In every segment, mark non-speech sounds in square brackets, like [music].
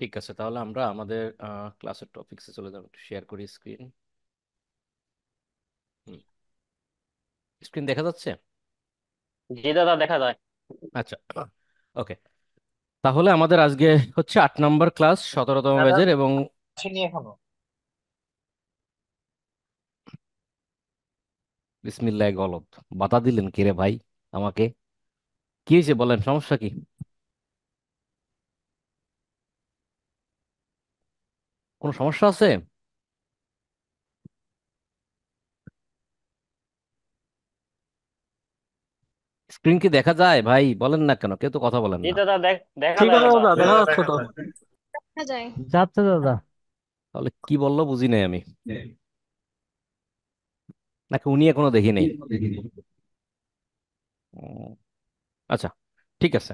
ঠিক আছে তাহলে আমরা আমাদের ক্লাসের টপিক্সে চলে যাব একটু শেয়ার করি স্ক্রিন স্ক্রিন দেখা যাচ্ছে জি দাদা দেখা যায় আচ্ছা ওকে তাহলে আমাদের আজকে হচ্ছে আট নম্বর ক্লাস সতেরোতম ব্যাচের এবং বিসমিল্লায় আচ্ছা, বিসমিল্লাহ গলদ বাতা দিলেন কিরে ভাই আমাকে কি হয়েছে বলেন সমস্যা কি কোনো সমস্যা আছে স্ক্রিন কি দেখা যায় ভাই বলেন না কেন কেউ তো কথা বলেন না ঠিক আছে দাদা দেখা যাচ্ছে তো যাচ্ছে দাদা তাহলে কি বললো বুঝি নাই আমি নাকি উনি এখনো দেখি নেই আচ্ছা ঠিক আছে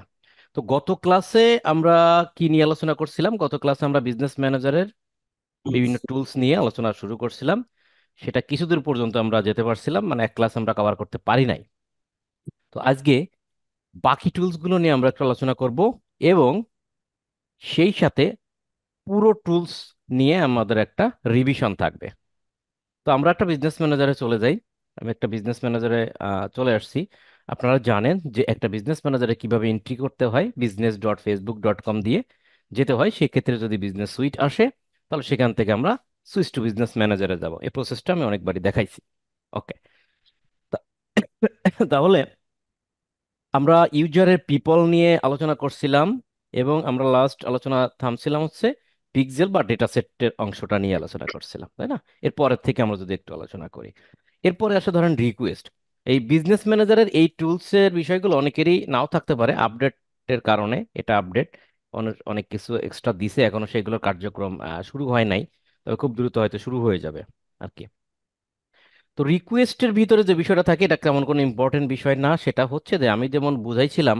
তো গত ক্লাসে আমরা কি নিয়ে আলোচনা করছিলাম গত ক্লাসে আমরা বিজনেস ম্যানেজারের বিভিন্ন টুলস নিয়ে আলোচনা শুরু করছিলাম সেটা কিছুদূর পর্যন্ত আমরা যেতে পারছিলাম মানে এক ক্লাস আমরা কভার করতে পারি নাই তো আজকে বাকি টুলস গুলো নিয়ে আমরা একটু আলোচনা করব এবং সেই সাথে পুরো টুলস নিয়ে আমাদের একটা রিভিশন থাকবে তো আমরা একটা বিজনেস ম্যানেজারে চলে যাই আমি একটা বিজনেস ম্যানেজারে চলে আসছি আপনারা জানেন যে একটা বিজনেস ম্যানেজারে কিভাবে এন্ট্রি করতে হয় business dot Facebook dot com দিয়ে যেতে হয় সেক্ষেত্রে যদি বিজনেস সুইট আসে তাহলে সেখান থেকে আমরা সুইচ টু বিজনেস ম্যানেজারে যাব এই প্রসেসটা আমি অনেকবারই দেখাইছি ওকে [coughs] তাহলে আমরা ইউজারের পিপল নিয়ে আলোচনা করছিলাম এবং আমরা লাস্ট আলোচনা থামছিলাম হচ্ছে পিক্সেল বা ডেটা সেটের অংশটা নিয়ে আলোচনা করছিলাম তাই না এরপরের থেকে আমরা যদি একটু আলোচনা করি এরপরে আসে ধরেন রিকোয়েস্ট এই বিজনেস ম্যানেজারের এই টুলসের বিষয়গুলো অনেকেরই নাও থাকতে পারে আপডেটের কারণে এটা আপডেট অনেক কিছু এক্সট্রা দিছে এখনো সেগুলোর কার্যক্রম শুরু হয় নাই তবে খুব দ্রুত হয়তো শুরু হয়ে যাবে আর কি তো রিকোয়েস্টের ভিতরে যে বিষয়টা থাকে এটা তেমন কোনো ইম্পর্টেন্ট বিষয় না সেটা হচ্ছে যে আমি যেমন বুঝাইছিলাম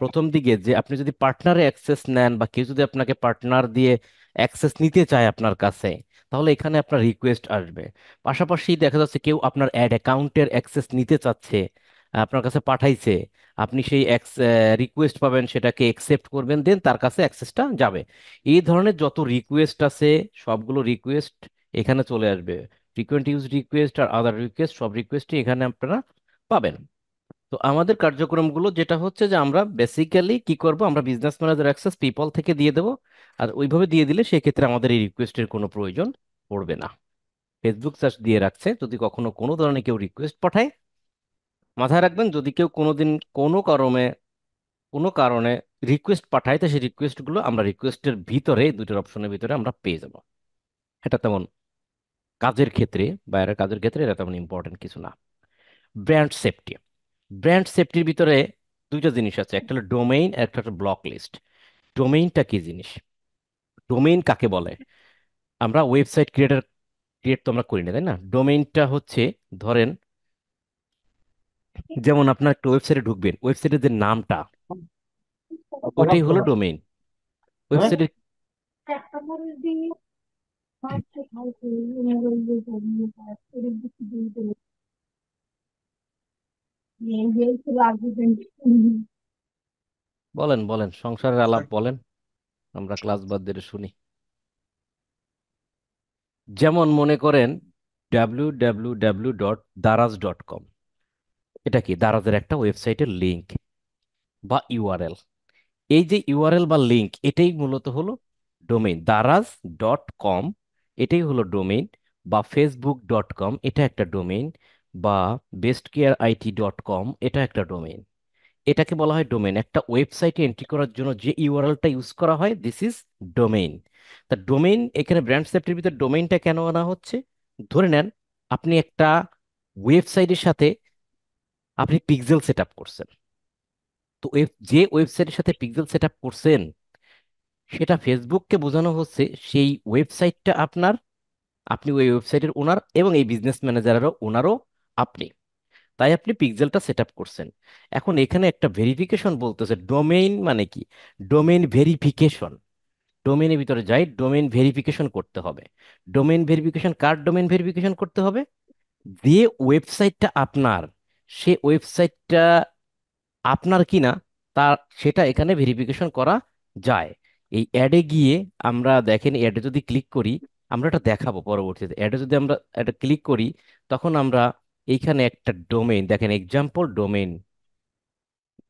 প্রথম দিকে যে আপনি যদি পার্টনারে অ্যাক্সেস নেন বা কেউ যদি আপনাকে পার্টনার দিয়ে অ্যাক্সেস নিতে চায় আপনার কাছে তাহলে এখানে আপনার রিকোয়েস্ট আসবে পাশাপাশি দেখা যাচ্ছে কেউ আপনার অ্যাড অ্যাকাউন্টের অ্যাক্সেস নিতে চাচ্ছে আপনার কাছে পাঠাইছে আপনি সেই রিকোয়েস্ট পাবেন সেটাকে অ্যাকসেপ্ট করবেন দেন তার কাছে অ্যাক্সেসটা যাবে এই ধরনের যত রিকোয়েস্ট আছে সবগুলো রিকোয়েস্ট এখানে চলে আসবে ফ্রিকুয়েন্ট ইউজ রিকোয়েস্ট আর আদার রিকোয়েস্ট সব রিকোয়েস্টই এখানে আপনারা পাবেন তো আমাদের কার্যক্রমগুলো যেটা হচ্ছে যে আমরা বেসিক্যালি কি করব আমরা বিজনেস ম্যানেজার অ্যাক্সেস পিপল থেকে দিয়ে দেব আর ওইভাবে দিয়ে দিলে সেক্ষেত্রে আমাদের এই রিকোয়েস্টের কোনো প্রয়োজন পড়বে না ফেসবুক সার্চ দিয়ে রাখছে যদি কখনো কোনো ধরনের কেউ রিকোয়েস্ট পাঠায় মাথায় রাখবেন যদি কেউ কোনোদিন কোনো কারণে কোনো কারণে রিকোয়েস্ট পাঠায় তো সেই রিকোয়েস্টগুলো আমরা রিকোয়েস্টের ভিতরে দুটোর অপশনের ভিতরে আমরা পেয়ে যাব এটা তেমন কাজের ক্ষেত্রে বাইরের কাজের ক্ষেত্রে এটা তেমন ইম্পর্টেন্ট কিছু না ব্র্যান্ড সেফটি ব্র্যান্ড সেফটির ভিতরে দুইটা জিনিস আছে একটা হলো ডোমেইন একটা হলো ব্লক লিস্ট ডোমেইনটা কি জিনিস ডোমেইন কাকে বলে আমরা ওয়েবসাইট ক্রিয়েটার ক্রিয়েট তো আমরা করি না তাই না ডোমেইনটা হচ্ছে ধরেন যেমন আপনার একটা ওয়েবসাইটে ঢুকবেন ওয়েবসাইটের যে নামটা ওটাই হলো ডোমেইন ওয়েবসাইটের বলেন বলেন সংসারের আলাপ বলেন আমরা ক্লাস বাদ দিয়ে শুনি যেমন মনে করেন W W W dot Daraz dot com এটা কি দারাজের একটা ওয়েবসাইটের লিঙ্ক বা ইউআরএল এই যে ইউআরএল বা লিঙ্ক এটাই মূলত হলো ডোমেইন দারাজ ডট কম এটাই হলো ডোমেইন বা ফেসবুক ডট কম এটা একটা ডোমেইন বা best care IT dot com এটা একটা ডোমেইন এটাকে বলা হয় ডোমেন একটা ওয়েবসাইটে এন্ট্রি করার জন্য যে ইউআরএলটা ইউজ করা হয় দিস ইজ ডোমেইন তা ডোমেইন এখানে ব্র্যান্ড সেফটির ভিতরে ডোমেইনটা কেন আনা হচ্ছে ধরে নেন আপনি একটা ওয়েবসাইটের সাথে আপনি পিক্সেল সেট আপ করছেন তো যে ওয়েবসাইটের সাথে পিক্সেল সেট আপ করছেন সেটা ফেসবুককে বোঝানো হচ্ছে সেই ওয়েবসাইটটা আপনার আপনি ওই ওয়েবসাইটের ওনার এবং এই বিজনেস ম্যানেজারেরও ওনারও আপনি তাই আপনি পিক্সেলটা সেট আপ করছেন এখন এখানে একটা ভেরিফিকেশন বলতেছে ডোমেইন মানে কি ডোমেইন ভেরিফিকেশন ডোমেনের ভিতরে যাই ডোমেইন ভেরিফিকেশন করতে হবে ডোমেইন ভেরিফিকেশন কার ডোমেইন ভেরিফিকেশন করতে হবে যে ওয়েবসাইটটা আপনার সে ওয়েবসাইটটা আপনার কি না তার সেটা এখানে ভেরিফিকেশন করা যায় এই অ্যাডে গিয়ে আমরা দেখেন অ্যাডে যদি ক্লিক করি আমরা এটা দেখাবো পরবর্তীতে অ্যাডে যদি আমরা এটা ক্লিক করি তখন আমরা এইখানে একটা ডোমেন দেখেন example domain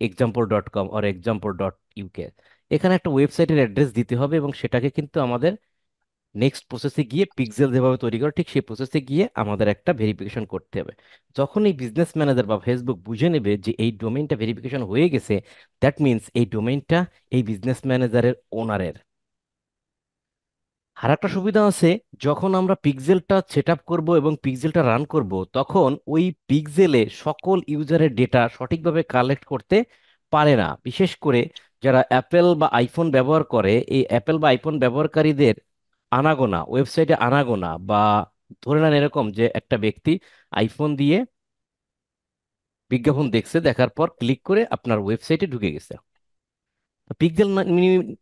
example dot com or example dot UK এখানে একটা ওয়েবসাইটের অ্যাড্রেস দিতে হবে এবং সেটাকে কিন্তু আমাদের নেক্সট প্রসেসে গিয়ে পিক্সেল যেভাবে তৈরি করে ঠিক সেই প্রসেসে গিয়ে আমাদের একটা ভেরিফিকেশন করতে হবে যখন এই বিজনেস ম্যানেজার বা ফেসবুক বুঝে নেবে যে এই ডোমেইনটা ভেরিফিকেশন হয়ে গেছে দ্যাট মিনস এই ডোমেইনটা এই বিজনেস ম্যানেজারের ওনারের আর একটা সুবিধা আছে যখন আমরা পিক্সেলটা সেট আপ করবো এবং পিক্সেলটা রান করব তখন ওই পিক্সেলে সকল ইউজারের ডেটা সঠিকভাবে কালেক্ট করতে পারে না বিশেষ করে যারা অ্যাপেল বা আইফোন ব্যবহার করে এই অ্যাপেল বা আইফোন ব্যবহারকারীদের আনাগোনা ওয়েবসাইটে আনাগোনা বা ধরে নেন এরকম যে একটা ব্যক্তি আইফোন দিয়ে বিজ্ঞাপন দেখছে দেখার পর ক্লিক করে আপনার ওয়েবসাইটে ঢুকে গেছে পিকজেল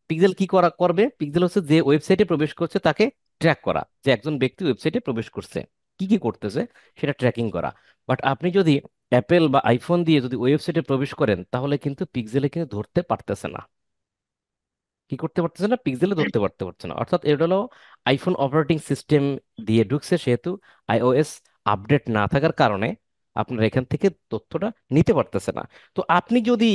পিকজেল কি করা করবে পিকজেল হচ্ছে যে ওয়েবসাইটে প্রবেশ করছে তাকে ট্র্যাক করা যে একজন ব্যক্তি ওয়েবসাইটে প্রবেশ করছে কি কি করতেছে সেটা ট্র্যাকিং করা বাট আপনি যদি অ্যাপেল বা আইফোন দিয়ে যদি ওয়েবসাইটে প্রবেশ করেন তাহলে কিন্তু পিকজেলে কিন্তু ধরতে পারতেছে না কি করতে পারতেছে না পিক্সেলে ধরতে পারতে পারছে না অর্থাৎ এটা হলো আইফোন অপারেটিং সিস্টেম দিয়ে ঢুকছে সেহেতু আইওএস আপডেট না থাকার কারণে আপনার এখান থেকে তথ্যটা নিতে পারতেছে না তো আপনি যদি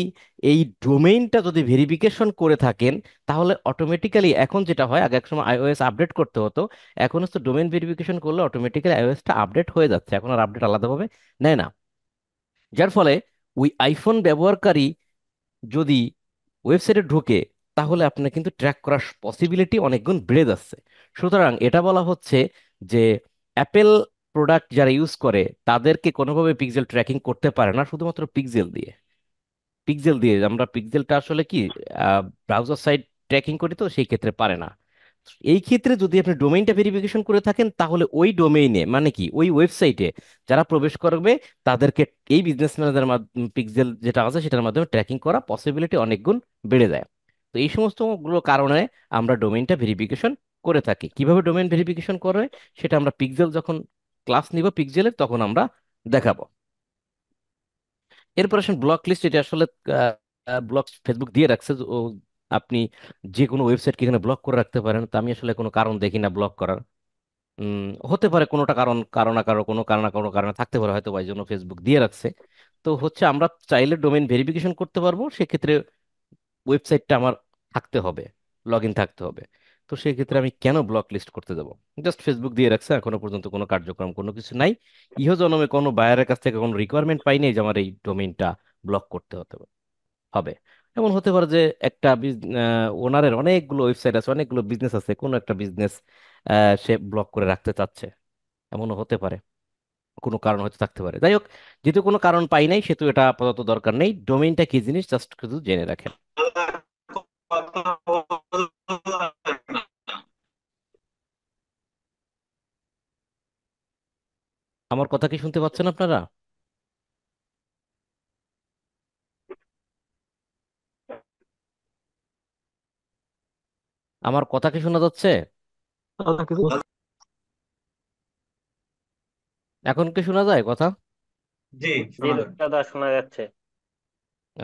এই ডোমেইনটা যদি ভেরিফিকেশন করে থাকেন তাহলে অটোমেটিক্যালি এখন যেটা হয় আগে এক সময় আইওএস আপডেট করতে হতো এখন হচ্ছে ডোমেইন ভেরিফিকেশন করলে অটোমেটিক্যালি আইওএসটা আপডেট হয়ে যাচ্ছে এখন আর আপডেট আলাদাভাবে নেয় না যার ফলে ওই আইফোন ব্যবহারকারী যদি ওয়েবসাইটে ঢুকে তাহলে আপনার কিন্তু ট্র্যাক করার পসিবিলিটি অনেক গুণ বেড়ে যাচ্ছে সুতরাং এটা বলা হচ্ছে যে অ্যাপেল প্রোডাক্ট যারা ইউজ করে তাদেরকে কোনোভাবে পিকজেল ট্র্যাকিং করতে পারে না শুধুমাত্র পিকজেল দিয়ে পিকজেল দিয়ে আমরা পিক্সেলটা আসলে কি ব্রাউজার সাইড ট্র্যাকিং করি তো সেই ক্ষেত্রে পারে না এই ক্ষেত্রে যদি আপনি ডোমেইনটা ভেরিফিকেশন করে থাকেন তাহলে ওই ডোমেইনে মানে কি ওই ওয়েবসাইটে যারা প্রবেশ করবে তাদেরকে এই বিজনেস ম্যানেজার পিকজেল যেটা আছে সেটার মাধ্যমে ট্র্যাকিং করা পসিবিলিটি অনেক গুণ বেড়ে যায় তো এই সমস্তগুলো কারণে আমরা ডোমেইনটা ভেরিফিকেশন করে থাকি কিভাবে ডোমেইন ভেরিফিকেশন করে সেটা আমরা পিকজেল যখন ক্লাস নিব পিকজেলে তখন আমরা দেখাবো এরপর আসেন ব্লক লিস্ট এটা আসলে ব্লক ফেসবুক দিয়ে রাখছে আপনি যে কোনো ওয়েবসাইটকে এখানে ব্লক করে রাখতে পারেন তো আমি আসলে কোনো কারণ দেখি না ব্লক করার হতে পারে কোনোটা কারণ কারো না কারো কোনো কারণ না কোনো কারণে থাকতে পারে হয়তো ওই জন্য ফেসবুক দিয়ে রাখছে তো হচ্ছে আমরা চাইলে ডোমেইন ভেরিফিকেশন করতে পারবো সেক্ষেত্রে ওয়েবসাইটটা আমার থাকতে হবে লগ ইন থাকতে হবে তো সেক্ষেত্রে আমি কেন ব্লক লিস্ট করতে যাবো জাস্ট ফেসবুক দিয়ে রাখছে এখনো পর্যন্ত কোনো কার্যক্রম কোনো কিছু নাই ইহ জনমে কোনো বায়ারের কাছ থেকে কোনো রিকোয়ারমেন্ট পাইনি যে আমার এই ডোমেইনটা ব্লক করতে হতে হবে এমন হতে পারে যে একটা ওনারের অনেকগুলো ওয়েবসাইট আছে অনেকগুলো বিজনেস আছে কোনো একটা বিজনেস সে ব্লক করে রাখতে চাচ্ছে এমনও হতে পারে কোনো কারণ হয়তো থাকতে পারে যাই হোক যেহেতু কোনো কারণ পাই নাই সেহেতু এটা আপাতত দরকার নেই ডোমেইনটা কি জিনিস জাস্ট শুধু জেনে রাখেন আমার কথা কি শুনতে পাচ্ছেন আপনারা আমার কথা কি শোনা যাচ্ছে আচ্ছা, এখন কি শোনা যায় কথা জি জি শোনা যায় দাদা শোনা যাচ্ছে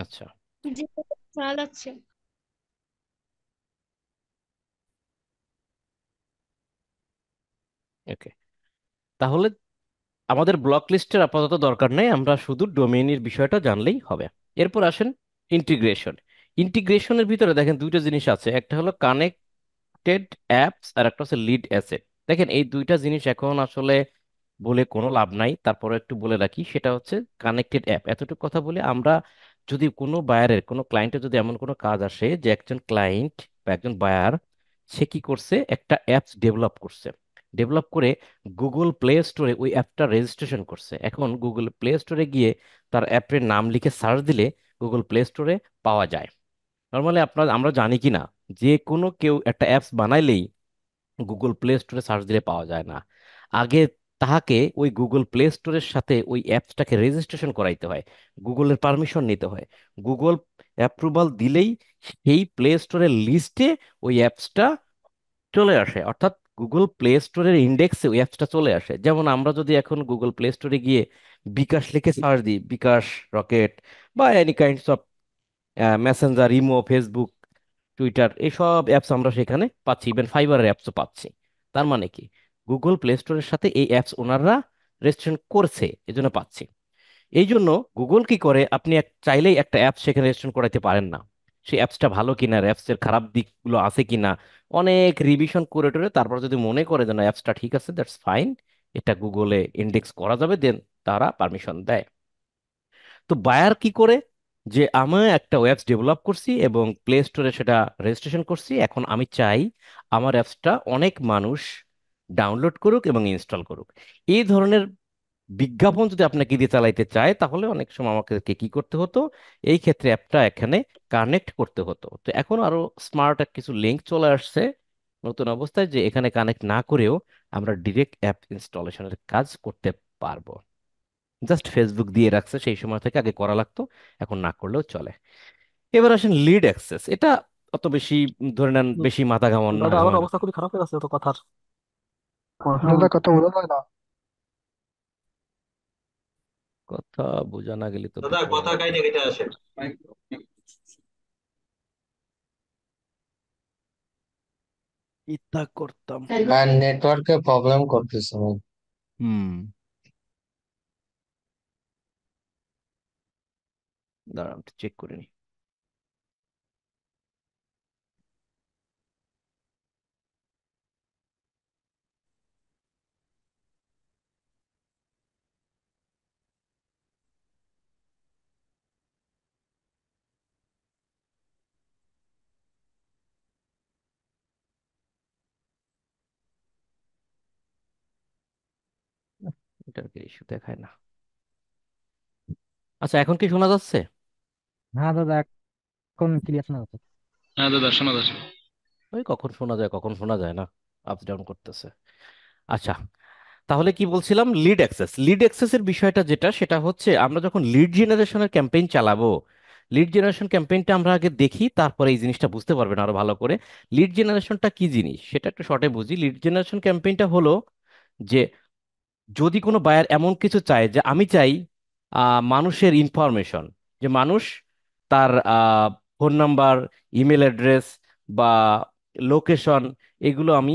আচ্ছা জি শোনা যাচ্ছে ওকে তাহলে আমাদের ব্লক লিস্টের আপাতত দরকার নেই আমরা শুধু ডোমেইনের বিষয়টা জানলেই হবে এরপর আসেন ইন্টিগ্রেশন ইন্টিগ্রেশনের ভিতরে দেখেন দুইটা জিনিস আছে একটা হলো কানেক্টেড অ্যাপস আর একটা হচ্ছে লিড অ্যাসেট দেখেন এই দুইটা জিনিস এখন আসলে বলে কোনো লাভ নাই তারপরে একটু বলে রাখি সেটা হচ্ছে কানেক্টেড অ্যাপ এতটুকু কথা বলে আমরা যদি কোনো বায়ারের কোনো ক্লায়েন্টের যদি এমন কোনো কাজ আসে যে একজন ক্লায়েন্ট বা একজন বায়ার সে কি করছে একটা অ্যাপস ডেভেলপ করছে ডেভেলপ করে গুগল প্লে স্টোরে ওই অ্যাপটা রেজিস্ট্রেশন করছে এখন গুগল প্লে স্টোরে গিয়ে তার অ্যাপের নাম লিখে সার্চ দিলে গুগল প্লে স্টোরে পাওয়া যায় নর্মালি আপনার আমরা জানি কি না যে কোনো কেউ একটা অ্যাপস বানাইলেই গুগল প্লে স্টোরে সার্চ দিলে পাওয়া যায় না আগে তাহাকে ওই গুগল প্লে স্টোরের সাথে ওই অ্যাপসটাকে রেজিস্ট্রেশন করাইতে হয় গুগলের পারমিশন নিতে হয় গুগল অ্যাপ্রুভাল দিলেই সেই প্লে স্টোরের লিস্টে ওই অ্যাপসটা চলে আসে অর্থাৎ গুগল প্লে স্টোরের ইন্ডেক্সে ওই অ্যাপসটা চলে আসে যেমন আমরা যদি এখন গুগল প্লে স্টোরে গিয়ে বিকাশ লিখে সার্চ দিই বিকাশ রকেট বা any kinds of messenger imo Facebook Twitter এইসব অ্যাপস আমরা সেখানে পাচ্ছি ইভেন ফাইবারের অ্যাপসও পাচ্ছি তার মানে কি গুগল প্লে স্টোরের সাথে এই অ্যাপস ওনাররা রেজিস্ট্রেশন করছে এজন্য পাচ্ছি এই জন্য গুগল কি করে আপনি এক চাইলেই একটা অ্যাপস সেখানে রেজিস্ট্রেশন করাতে পারেন না সেই অ্যাপসটা ভালো কিনা অ্যাপসের খারাপ দিকগুলো আছে কিনা অনেক রিভিশন করে টোরে তারপর যদি মনে করে যে না অ্যাপসটা ঠিক আছে দ্যাটস ফাইন এটা গুগলে ইন্ডেক্স করা যাবে দেন তারা পারমিশন দেয় তো বায়ার কি করে যে আমি একটা ওয়েবস ডেভেলপ করছি এবং প্লে স্টোরে সেটা রেজিস্ট্রেশন করছি এখন আমি চাই আমার অ্যাপসটা অনেক মানুষ ডাউনলোড করুক এবং ইনস্টল করুক এই ধরনের বিজ্ঞাপন যদি আপনাকে দিয়ে চালাইতে চায় তাহলে অনেক সময় আমাকে কি করতে হতো এই ক্ষেত্রে অ্যাপটা এখানে কানেক্ট করতে হতো তো এখন আরো স্মার্ট কিছু লিঙ্ক চলে আসছে নতুন অবস্থায় যে এখানে কানেক্ট না করেও আমরা ডিরেক্ট অ্যাপ ইনস্টলেশনের কাজ করতে পারবো জাস্ট ফেসবুক দিয়ে রাখছে সেই সময় থেকে আগে করা লাগতো এখন না করলেও চলে এবার আসেন লিড অ্যাক্সেস এটা অত বেশি ধরে নেন বেশি মাথা ঘামানো আমার অবস্থা খুবই খারাপ হয়ে গেছে তো কথার কথা না কথা বোঝা না গেলে তো দাদা কথা আসে করতাম আর নেটওয়ার্কে প্রবলেম করতেছে হুম দাঁড়া চেক করে নি নেটওয়ার্কের ইস্যু দেখায় না আচ্ছা এখন কি শোনা যাচ্ছে হ্যাঁ দাদা এখন ক্লিয়ার শোনা যাচ্ছে হ্যাঁ দাদা শোনা যাচ্ছে ওই কখন শোনা যায় কখন শোনা যায় না আপ ডাউন করতেছে আচ্ছা তাহলে কি বলছিলাম লিড অ্যাক্সেস লিড অ্যাক্সেসের বিষয়টা যেটা সেটা হচ্ছে আমরা যখন লিড জেনারেশনের ক্যাম্পেইন চালাবো লিড জেনারেশন ক্যাম্পেইনটা আমরা আগে দেখি তারপরে এই জিনিসটা বুঝতে পারবেন আরো ভালো করে লিড জেনারেশনটা কি জিনিস সেটা একটু শর্টে বুঝি লিড জেনারেশন ক্যাম্পেইনটা হলো যে যদি কোনো বায়ার এমন কিছু চায় যে আমি চাই মানুষের ইনফরমেশন যে মানুষ তার ফোন নাম্বার ইমেল অ্যাড্রেস বা লোকেশন এগুলো আমি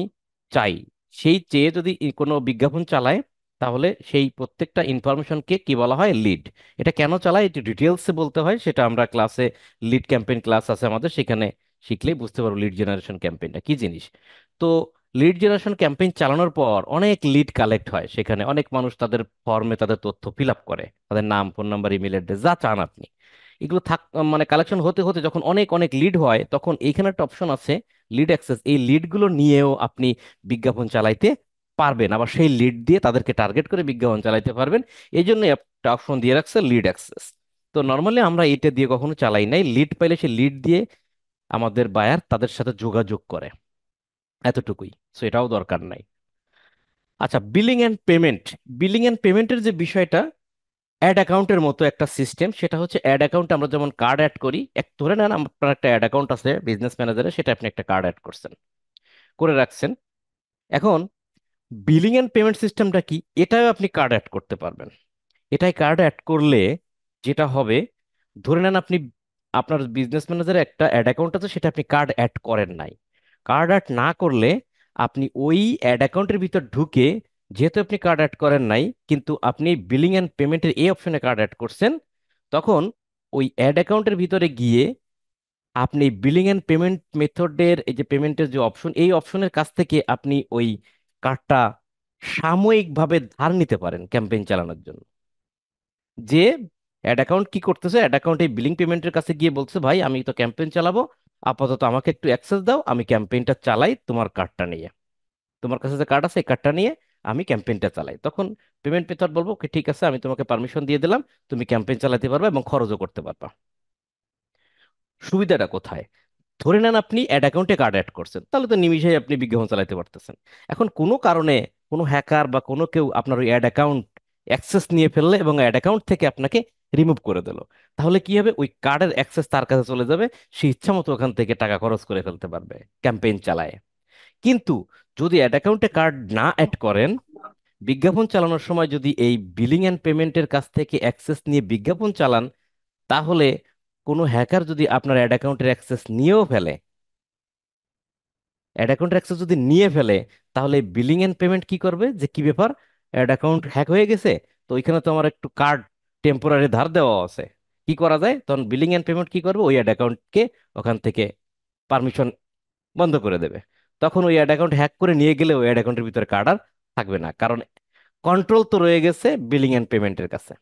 চাই সেই চেয়ে যদি কোনো বিজ্ঞাপন চালায় তাহলে সেই প্রত্যেকটা ইনফরমেশনকে কি বলা হয় লিড এটা কেন চালায় এটি ডিটেলসে বলতে হয় সেটা আমরা ক্লাসে লিড ক্যাম্পেইন ক্লাস আছে আমাদের সেখানে শিখলেই বুঝতে পারবো লিড জেনারেশন ক্যাম্পেইনটা কি জিনিস তো লিড জেনারেশন ক্যাম্পেইন চালানোর পর অনেক লিড কালেক্ট হয় সেখানে অনেক মানুষ তাদের ফর্মে তাদের তথ্য ফিল আপ করে তাদের নাম ফোন নাম্বার ইমেল অ্যাড্রেস যা চান আপনি এগুলো থাক মানে কালেকশন হতে হতে যখন অনেক অনেক লিড হয় তখন এইখানে একটা অপশন আছে লিড অ্যাক্সেস এই লিডগুলো নিয়েও আপনি বিজ্ঞাপন চালাইতে পারবেন আবার সেই লিড দিয়ে তাদেরকে টার্গেট করে বিজ্ঞাপন চালাইতে পারবেন এই জন্য একটা অপশন দিয়ে রাখছে লিড অ্যাক্সেস তো নর্মালি আমরা এটা দিয়ে কখনো চালাই নাই লিড পাইলে সে লিড দিয়ে আমাদের বায়ার তাদের সাথে যোগাযোগ করে এতটুকুই সো এটাও দরকার নাই আচ্ছা billing and payment billing and পেমেন্টের যে বিষয়টা অ্যাড অ্যাকাউন্টের মতো একটা সিস্টেম সেটা হচ্ছে অ্যাড অ্যাকাউন্ট আমরা যেমন কার্ড অ্যাড করি এক ধরে নেন আপনার একটা অ্যাড অ্যাকাউন্ট আছে বিজনেস ম্যানেজারে সেটা আপনি একটা কার্ড অ্যাড করছেন করে রাখছেন এখন বিলিং অ্যান্ড পেমেন্ট সিস্টেমটা কি এটাও আপনি কার্ড অ্যাড করতে পারবেন এটাই কার্ড অ্যাড করলে যেটা হবে ধরে নেন আপনি আপনার বিজনেস ম্যানেজারে একটা অ্যাড অ্যাকাউন্ট আছে সেটা আপনি কার্ড অ্যাড করেন নাই কার্ড আর্ট না করলে আপনি ওই অ্যাড অ্যাকাউন্টের ভিতর ঢুকে যেহেতু আপনি কার্ড অ্যাড করেন নাই কিন্তু আপনি বিলিং অ্যান্ড পেমেন্টের এই অপশনে কার্ড অ্যাড করছেন তখন ওই অ্যাড অ্যাকাউন্টের ভিতরে গিয়ে আপনি বিলিং অ্যান্ড পেমেন্ট মেথডের এই যে পেমেন্টের যে অপশন এই অপশনের কাছ থেকে আপনি ওই কার্ডটা সাময়িকভাবে ধার নিতে পারেন ক্যাম্পেইন চালানোর জন্য যে অ্যাড অ্যাকাউন্ট কি করতেছে অ্যাড অ্যাকাউন্ট এই বিলিং পেমেন্টের কাছে গিয়ে বলছে ভাই আমি তো ক্যাম্পেইন চালাবো আপাতত আমাকে একটু অ্যাক্সেস দাও আমি ক্যাম্পেইনটা চালাই তোমার কার্ডটা নিয়ে তোমার কাছে যে কার্ড আছে এই কার্ডটা নিয়ে আমি ক্যাম্পেইনটা চালাই তখন পেমেন্ট মেথড বলবো ওকে ঠিক আছে আমি তোমাকে পারমিশন দিয়ে দিলাম তুমি ক্যাম্পেইন চালাতে পারবা এবং খরচও করতে পারবা সুবিধাটা কোথায় ধরে নেন আপনি অ্যাড অ্যাকাউন্টে কার্ড অ্যাড করছেন তাহলে তো নিমিশেই আপনি বিজ্ঞাপন চালাতে পারতেছেন এখন কোনো কারণে কোনো হ্যাকার বা কোনো কেউ আপনার ওই অ্যাড অ্যাকাউন্ট অ্যাক্সেস নিয়ে ফেললে এবং অ্যাড অ্যাকাউন্ট থেকে আপনাকে রিমুভ করে দিল তাহলে কি হবে ওই কার্ডের অ্যাক্সেস তার কাছে চলে যাবে সে ইচ্ছা মতো ওখান থেকে টাকা খরচ করে ফেলতে পারবে ক্যাম্পেইন চালায় কিন্তু যদি অ্যাড অ্যাকাউন্টে কার্ড না অ্যাড করেন বিজ্ঞাপন চালানোর সময় যদি এই বিলিং অ্যান্ড পেমেন্টের কাছ থেকে অ্যাক্সেস নিয়ে বিজ্ঞাপন চালান তাহলে কোনো হ্যাকার যদি আপনার অ্যাড অ্যাকাউন্টের অ্যাক্সেস নিয়েও ফেলে অ্যাড অ্যাকাউন্টের অ্যাক্সেস যদি নিয়ে ফেলে তাহলে বিলিং অ্যান্ড পেমেন্ট কি করবে যে কি ব্যাপার অ্যাড অ্যাকাউন্ট হ্যাক হয়ে গেছে তো ওইখানে তো আমার একটু কার্ড টেম্পোরারি ধার দেওয়া আছে কি করা যায় তখন বিলিং অ্যান্ড পেমেন্ট কি করবে ওই অ্যাড অ্যাকাউন্টকে ওখান থেকে পারমিশন বন্ধ করে দেবে তখন ওই অ্যাড অ্যাকাউন্ট হ্যাক করে নিয়ে গেলে ওই অ্যাড অ্যাকাউন্টের ভিতরে কার্ড আর থাকবে না কারণ কন্ট্রোল তো রয়ে গেছে বিলিং অ্যান্ড পেমেন্টের কাছে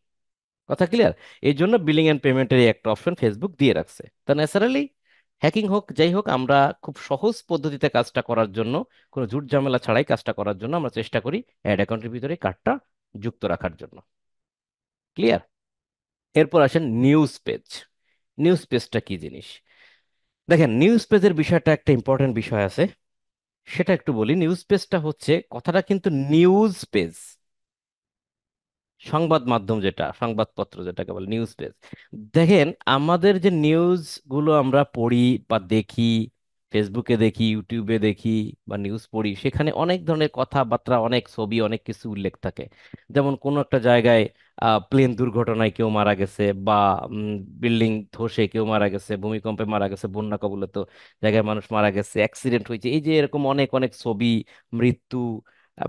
কথা ক্লিয়ার এই জন্য বিলিং অ্যান্ড পেমেন্টের একটা অপশন ফেসবুক দিয়ে রাখছে তো ন্যাচারালি হ্যাকিং হোক যাই হোক আমরা খুব সহজ পদ্ধতিতে কাজটা করার জন্য কোনো জুট ঝামেলা ছাড়াই কাজটা করার জন্য আমরা চেষ্টা করি অ্যাড অ্যাকাউন্টের ভিতরে কার্ডটা যুক্ত রাখার জন্য ক্লিয়ার এরপর আসেন নিউজ পেজ নিউজ পেজটা কি জিনিস দেখেন নিউজ পেজের বিষয়টা একটা ইম্পর্টেন্ট বিষয় আছে সেটা একটু বলি নিউজ পেজটা হচ্ছে কথাটা কিন্তু নিউজ পেজ সংবাদ মাধ্যম যেটা সংবাদপত্র যেটাকে বলে নিউজ পেজ দেখেন আমাদের যে নিউজ গুলো আমরা পড়ি বা দেখি ফেসবুকে দেখি ইউটিউবে দেখি বা নিউজ পড়ি সেখানে অনেক ধরনের কথাবার্তা অনেক ছবি অনেক কিছু উল্লেখ থাকে যেমন কোনো একটা জায়গায় প্লেন দুর্ঘটনায় কেউ মারা গেছে বা বিল্ডিং ধসে কেউ মারা গেছে ভূমিকম্পে মারা গেছে বন্যা তো জায়গায় মানুষ মারা গেছে অ্যাক্সিডেন্ট হয়েছে এই যে এরকম অনেক অনেক ছবি মৃত্যু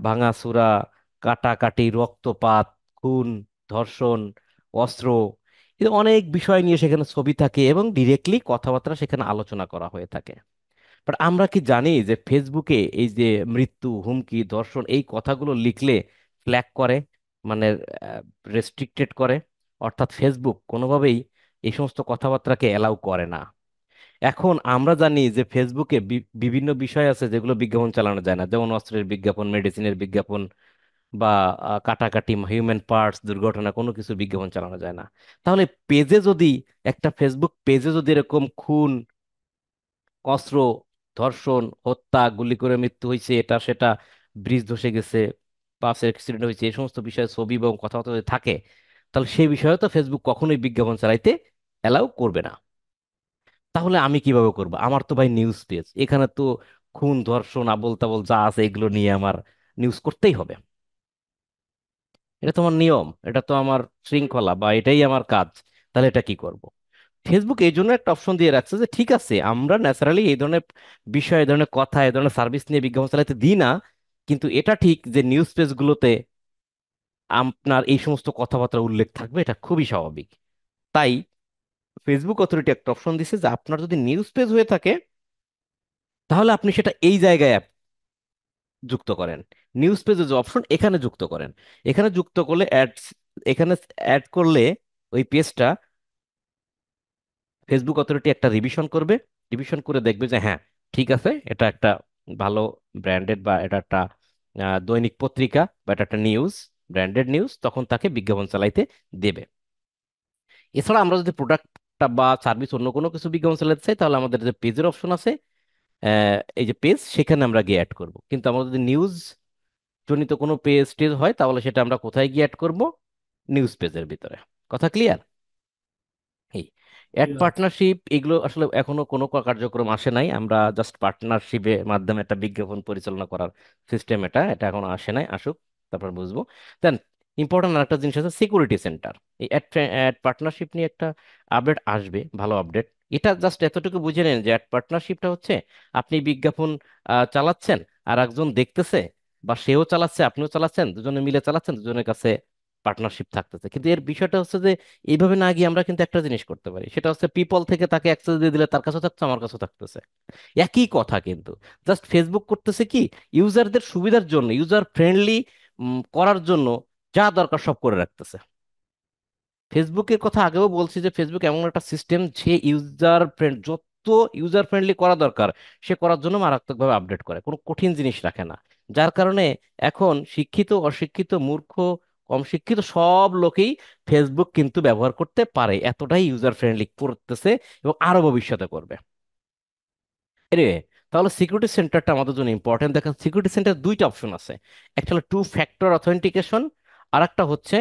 ভাঙাচোরা কাটাকাটি রক্তপাত খুন ধর্ষণ অস্ত্র অনেক বিষয় নিয়ে সেখানে ছবি থাকে এবং ডিরেক্টলি কথাবার্তা সেখানে আলোচনা করা হয়ে থাকে বাট আমরা কি জানি যে ফেসবুকে এই যে মৃত্যু হুমকি ধর্ষণ এই কথাগুলো লিখলে ফ্ল্যাগ করে মানে রেস্ট্রিক্টেড করে অর্থাৎ ফেসবুক কোনোভাবেই এই সমস্ত কথাবার্তাকে অ্যালাউ করে না এখন আমরা জানি যে ফেসবুকে বিভিন্ন বিষয় আছে যেগুলো বিজ্ঞাপন চালানো যায় না যেমন অস্ত্রের বিজ্ঞাপন মেডিসিনের বিজ্ঞাপন বা কাটাকাটি হিউম্যান পার্টস দুর্ঘটনা কোনো কিছু বিজ্ঞাপন চালানো যায় না তাহলে পেজে যদি একটা ফেসবুক পেজে যদি এরকম খুন কস্র ধর্ষণ হত্যা গুলি করে মৃত্যু হয়েছে এটা সেটা ব্রিজ ধসে গেছে বাস অ্যাক্সিডেন্ট হয়েছে এই সমস্ত বিষয়ে ছবি এবং কথাবার্তা যদি থাকে তাহলে সেই বিষয়ে তো ফেসবুক কখনোই বিজ্ঞাপন চালাইতে অ্যালাউ করবে না তাহলে আমি কিভাবে করব আমার তো ভাই নিউজ পেজ এখানে তো খুন ধর্ষণ আবল তাবল যা আছে এগুলো নিয়ে আমার নিউজ করতেই হবে এটা তো আমার নিয়ম এটা তো আমার শৃঙ্খলা বা এটাই আমার কাজ তাহলে এটা কি করব। ফেসবুক এই জন্য একটা অপশন দিয়ে রাখছে যে ঠিক আছে আমরা ন্যাচারালি এই ধরনের বিষয় এই ধরনের কথা এই ধরনের সার্ভিস নিয়ে বিজ্ঞাপন চালাতে দিই না কিন্তু এটা ঠিক যে নিউজ পেজগুলোতে আপনার এই সমস্ত কথাবার্তার উল্লেখ থাকবে এটা খুবই স্বাভাবিক তাই ফেসবুক অথরিটি একটা অপশন দিছে যে আপনার যদি নিউজ পেজ হয়ে থাকে তাহলে আপনি সেটা এই জায়গায় যুক্ত করেন নিউজ পেজে যে অপশন এখানে যুক্ত করেন এখানে যুক্ত করলে অ্যাডস এখানে অ্যাড করলে ওই পেজটা ফেসবুক অথরিটি একটা রিভিশন করবে রিভিশন করে দেখবে যে হ্যাঁ ঠিক আছে এটা একটা ভালো ব্র্যান্ডেড বা এটা একটা দৈনিক পত্রিকা বা এটা একটা নিউজ ব্র্যান্ডেড নিউজ তখন তাকে বিজ্ঞাপন চালাইতে দেবে এছাড়া আমরা যদি প্রোডাক্টটা বা সার্ভিস অন্য কোনো কিছু বিজ্ঞাপন চালাতে চাই তাহলে আমাদের যে পেজের অপশন আছে এই যে পেজ সেখানে আমরা গিয়ে অ্যাড করব কিন্তু আমরা যদি নিউজ জনিত কোনো পেজ টেজ হয় তাহলে সেটা আমরা কোথায় গিয়ে অ্যাড করবো নিউজ পেজের ভিতরে কথা ক্লিয়ার এই অ্যাড পার্টনারশিপ এগুলো আসলে এখনো কোনো কার্যক্রম আসে নাই আমরা জাস্ট পার্টনারশিপের মাধ্যমে একটা বিজ্ঞাপন পরিচালনা করার সিস্টেম এটা এটা এখনো আসে নাই আসুক তারপর বুঝবো দেন ইম্পর্টেন্ট আরেকটা জিনিস আছে সিকিউরিটি সেন্টার এই অ্যাড পার্টনারশিপ নিয়ে একটা আপডেট আসবে ভালো আপডেট এটা জাস্ট এতটুকু বুঝে নেন যে অ্যাড পার্টনারশিপটা হচ্ছে আপনি বিজ্ঞাপন চালাচ্ছেন আর একজন দেখতেছে বা সেও চালাচ্ছে আপনিও চালাচ্ছেন দুজনে মিলে চালাচ্ছেন দুজনের কাছে পার্টনারশিপ থাকতেছে কিন্তু এর বিষয়টা হচ্ছে যে এইভাবে না গিয়ে আমরা কিন্তু একটা জিনিস করতে পারি সেটা হচ্ছে পিপল থেকে তাকে অ্যাক্সেস দিয়ে দিলে তার কাছে থাকছে আমার কাছে থাকতেছে একই কথা কিন্তু জাস্ট ফেসবুক করতেছে কি ইউজারদের সুবিধার জন্য ইউজার ফ্রেন্ডলি করার জন্য যা দরকার সব করে রাখতেছে ফেসবুকের কথা আগেও বলছি যে ফেসবুক এমন একটা সিস্টেম যে ইউজার ফ্রেন্ড যত ইউজার ফ্রেন্ডলি করা দরকার সে করার জন্য মারাত্মকভাবে আপডেট করে কোনো কঠিন জিনিস রাখে না যার কারণে এখন শিক্ষিত অশিক্ষিত মূর্খ কম শিক্ষিত সব লোকেই ফেসবুক কিন্তু ব্যবহার করতে পারে এতটাই ইউজার ফ্রেন্ডলি করতেছে এবং আরো ভবিষ্যতে করবে তাহলে সিকিউরিটি সেন্টারটা আমাদের জন্য ইম্পর্টেন্ট দেখেন সিকিউরিটি সেন্টার দুইটা অপশন আছে একটা হলো টু ফ্যাক্টর অথেন্টিকেশন আর একটা হচ্ছে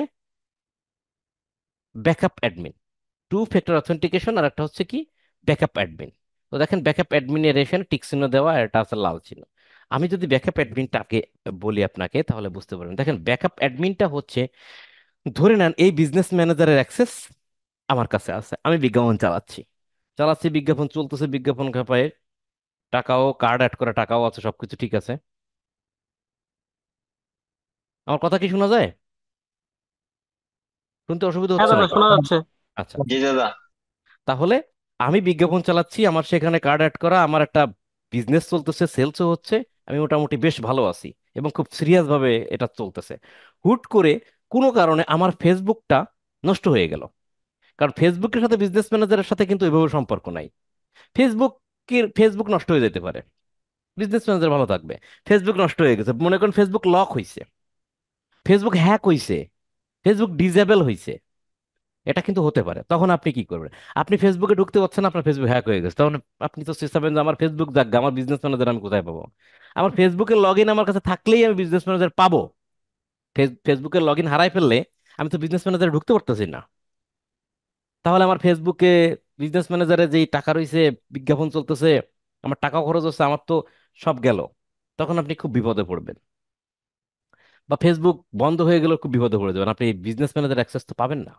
backup admin two factor authentication আর একটা হচ্ছে কি ব্যাকআপ অ্যাডমিন তো দেখেন ব্যাকআপ অ্যাডমিনের এখানে টিক চিহ্ন দেওয়া আর এটা আছে লাল চিহ্ন আমি যদি ব্যাকআপ অ্যাডমিনটা আগে বলি আপনাকে তাহলে বুঝতে পারবেন দেখেন ব্যাকআপ অ্যাডমিনটা হচ্ছে ধরে নেন এই বিজনেস ম্যানেজারের অ্যাক্সেস আমার কাছে আছে আমি বিজ্ঞাপন চালাচ্ছি চালাচ্ছি বিজ্ঞাপন চলতেছে বিজ্ঞাপন খাপায় টাকাও কার্ড অ্যাড করা টাকাও আছে সবকিছু ঠিক আছে আমার কথা কি শোনা যায় শুনতে অসুবিধা হচ্ছে হ্যাঁ, না আচ্ছা জি দাদা তাহলে আমি বিজ্ঞাপন চালাচ্ছি আমার সেখানে কার্ড অ্যাড করা আমার একটা বিজনেস চলতেছে সেলসও হচ্ছে আমি মোটামুটি বেশ ভালো আছি এবং খুব সিরিয়াসভাবে এটা চলতেছে হুট করে কোনো কারণে আমার ফেসবুকটা নষ্ট হয়ে গেল কারণ ফেসবুকের সাথে বিজনেস ম্যানেজারের সাথে কিন্তু এভাবে সম্পর্ক নাই ফেসবুকের ফেসবুক নষ্ট হয়ে যেতে পারে বিজনেস ম্যানেজার ভালো থাকবে ফেসবুক নষ্ট হয়ে গেছে মনে করেন ফেসবুক লক হয়েছে ফেসবুক হ্যাক হয়েছে ফেসবুক ডিজেবল হয়েছে এটা কিন্তু হতে পারে তখন আপনি কি করবেন আপনি ফেসবুকে ঢুকতে পারছেন আপনার ফেসবুক হ্যাক হয়ে গেছে তখন আপনি তো চেষ্টা চেষ্টাবেন যে আমার ফেসবুক যাক আমার বিজনেস ম্যানেজার আমি কোথায় পাবো আমার ফেসবুকের লগ ইন আমার কাছে থাকলেই আমি বিজনেস ম্যানেজার পাবো ফেসবুকের লগ ইন হারাই ফেললে আমি তো বিজনেস ম্যানেজারে ঢুকতে পারতেছি না তাহলে আমার ফেসবুকে বিজনেস ম্যানেজারে যেই টাকা রয়েছে বিজ্ঞাপন চলতেছে আমার টাকা খরচ হচ্ছে আমার তো সব গেল তখন আপনি খুব বিপদে পড়বেন বা ফেসবুক বন্ধ হয়ে গেলে খুব বিপদে পড়ে যাবেন আপনি বিজনেস ম্যানেজার অ্যাক্সেস তো পাবেন না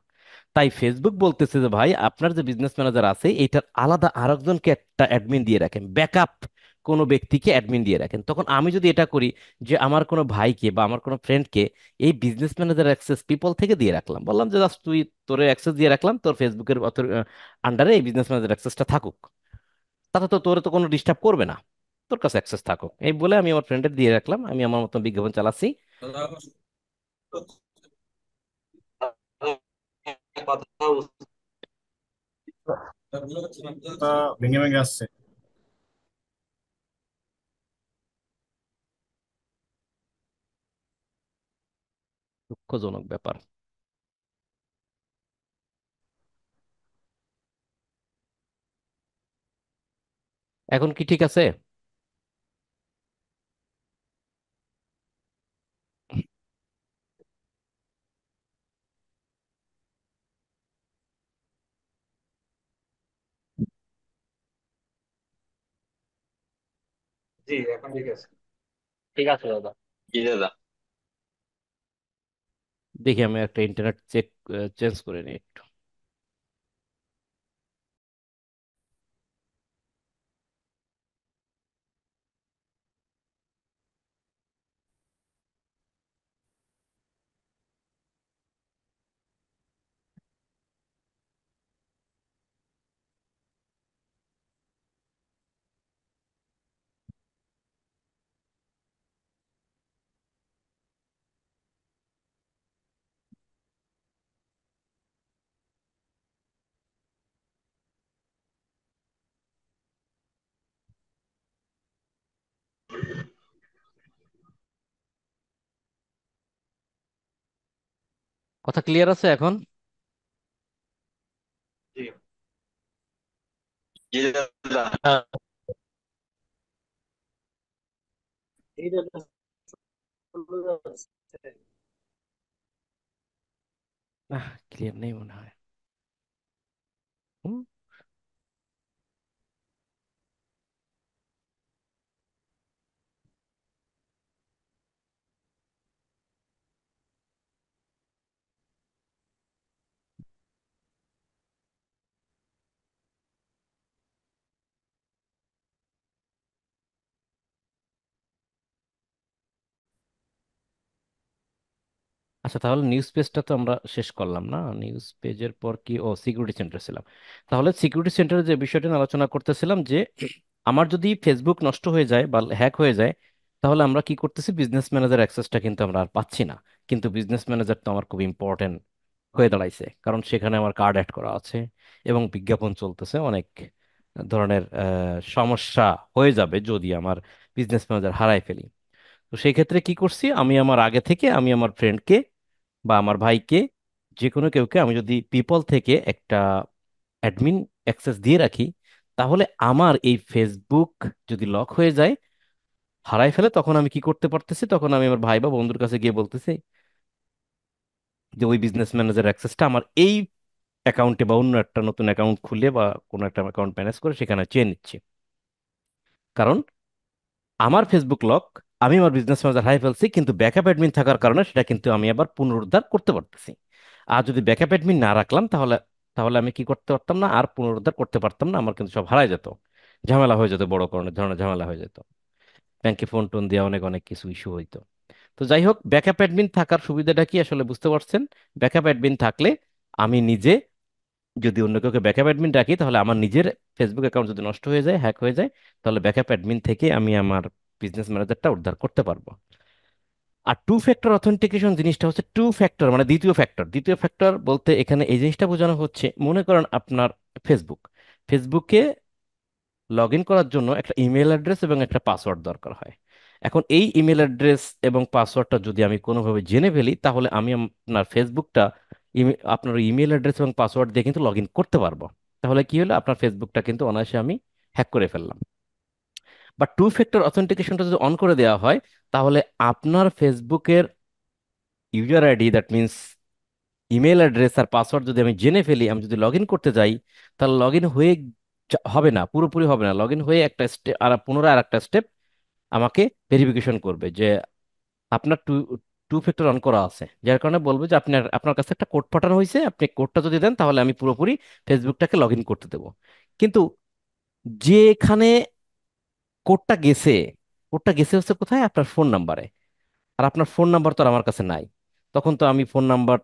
তাই ফেসবুক বলতেছে যে ভাই আপনার যে বিজনেস ম্যানেজার আছে এটার আলাদা আরেকজনকে একটা অ্যাডমিন দিয়ে রাখেন ব্যাকআপ কোনো ব্যক্তিকে অ্যাডমিন দিয়ে রাখেন তখন আমি যদি এটা করি যে আমার কোনো ভাইকে বা আমার কোনো ফ্রেন্ডকে এই বিজনেস ম্যানেজার অ্যাক্সেস পিপল থেকে দিয়ে রাখলাম বললাম যে জাস্ট তুই তোর অ্যাক্সেস দিয়ে রাখলাম তোর ফেসবুকের আন্ডারে এই বিজনেস ম্যানেজার অ্যাক্সেসটা থাকুক তাতে তো তোর তো কোনো ডিস্টার্ব করবে না তোর কাছে অ্যাক্সেস থাকুক এই বলে আমি আমার ফ্রেন্ডের দিয়ে রাখলাম আমি আমার মতন বিজ্ঞাপন চালাচ্ছি ভেঙে ভেঙে আসছে দুঃখজনক ব্যাপার এখন কি ঠিক আছে জি এখন ঠিক আছে ঠিক আছে দাদা জি দাদা দেখি আমি একটা ইন্টারনেট চেক চেঞ্জ করে নিই একটু কথা ক্লিয়ার আছে এখন ক্লিয়ার নেই মনে হয় হুম আচ্ছা তাহলে নিউজ পেজটা তো আমরা শেষ করলাম না নিউজ পেজের পর কি ও সিকিউরিটি সেন্টার ছিলাম তাহলে সিকিউরিটি সেন্টারের যে বিষয়টা নিয়ে আলোচনা করতেছিলাম যে আমার যদি ফেসবুক নষ্ট হয়ে যায় বা হ্যাক হয়ে যায় তাহলে আমরা কি করতেছি বিজনেস ম্যানেজার অ্যাক্সেসটা কিন্তু আমরা আর পাচ্ছি না কিন্তু বিজনেস ম্যানেজার তো আমার খুব ইম্পর্টেন্ট হয়ে দাঁড়াইছে কারণ সেখানে আমার কার্ড অ্যাড করা আছে এবং বিজ্ঞাপন চলতেছে অনেক ধরনের সমস্যা হয়ে যাবে যদি আমার বিজনেস ম্যানেজার হারাই ফেলি তো সেই ক্ষেত্রে কি করছি আমি আমার আগে থেকে আমি আমার ফ্রেন্ডকে বা আমার ভাইকে যে কোনো কেউকে আমি যদি পিপল থেকে একটা অ্যাডমিন অ্যাক্সেস দিয়ে রাখি তাহলে আমার এই ফেসবুক যদি লক হয়ে যায় হারাই ফেলে তখন আমি কি করতে পারতেছি তখন আমি আমার ভাই বা বন্ধুর কাছে গিয়ে বলতেছি যে ওই বিজনেস ম্যানেজার অ্যাক্সেসটা আমার এই অ্যাকাউন্টে বা অন্য একটা নতুন অ্যাকাউন্ট খুলে বা কোনো একটা অ্যাকাউন্ট ম্যানেজ করে সেখানে চেয়ে নিচ্ছি কারণ আমার ফেসবুক লক আমি আমার বিজনেস ম্যানেজার হারিয়ে ফেলছি কিন্তু ব্যাকআপ অ্যাডমিন থাকার কারণে সেটা কিন্তু আমি আবার পুনরুদ্ধার করতে পারতেছি আর যদি ব্যাকআপ অ্যাডমিন না রাখলাম তাহলে তাহলে আমি কি করতে পারতাম না আর পুনরুদ্ধার করতে পারতাম না আমার কিন্তু সব হারাই যেত ঝামেলা হয়ে যেত বড় ধরনের ধরনের ঝামেলা হয়ে যেত ব্যাংকে ফোন টোন দিয়ে অনেক অনেক কিছু ইস্যু হইতো তো যাই হোক ব্যাকআপ অ্যাডমিন থাকার সুবিধাটা কি আসলে বুঝতে পারছেন ব্যাকআপ অ্যাডমিন থাকলে আমি নিজে যদি অন্য কাউকে ব্যাকআপ অ্যাডমিন রাখি তাহলে আমার নিজের ফেসবুক অ্যাকাউন্ট যদি নষ্ট হয়ে যায় হ্যাক হয়ে যায় তাহলে ব্যাকআপ অ্যাডমিন থেকে আমি আমার বিজনেস ম্যানেজারটা উদ্ধার করতে পারবো আর টু ফ্যাক্টর অথেন্টিকেশন জিনিসটা হচ্ছে টু ফ্যাক্টর মানে দ্বিতীয় ফ্যাক্টর দ্বিতীয় ফ্যাক্টর বলতে এখানে এই জিনিসটা বোঝানো হচ্ছে মনে করেন আপনার ফেসবুক ফেসবুকে লগ ইন করার জন্য একটা ইমেল অ্যাড্রেস এবং একটা পাসওয়ার্ড দরকার হয় এখন এই ইমেল অ্যাড্রেস এবং পাসওয়ার্ডটা যদি আমি কোনোভাবে জেনে ফেলি তাহলে আমি আপনার ফেসবুকটা আপনার ইমেল অ্যাড্রেস এবং পাসওয়ার্ড দিয়ে কিন্তু লগ ইন করতে পারবো তাহলে কি হলো আপনার ফেসবুকটা কিন্তু অনায়াসে আমি হ্যাক করে ফেললাম বা টু ফ্যাক্টর অথেন্টিকেশনটা যদি অন করে দেওয়া হয় তাহলে আপনার ফেসবুকের user ID that means email address আর পাসওয়ার্ড যদি আমি জেনে ফেলি আমি যদি লগ ইন করতে যাই তাহলে লগ ইন হয়ে হবে না পুরোপুরি হবে না লগ ইন হয়ে একটা স্টেপ আর পুনরায় আর একটা স্টেপ আমাকে ভেরিফিকেশন করবে যে আপনার টু টু ফ্যাক্টর অন করা আছে যার কারণে বলবে যে আপনার আপনার কাছে একটা কোড পাঠানো হয়েছে আপনি কোডটা যদি দেন তাহলে আমি পুরোপুরি ফেসবুকটাকে লগ ইন করতে দেবো কিন্তু যেখানে কোডটা গেছে কোডটা গেছে হচ্ছে কোথায় আপনার ফোন নাম্বারে আর আপনার ফোন নাম্বার তো আর আমার কাছে নাই তখন তো আমি ফোন নাম্বার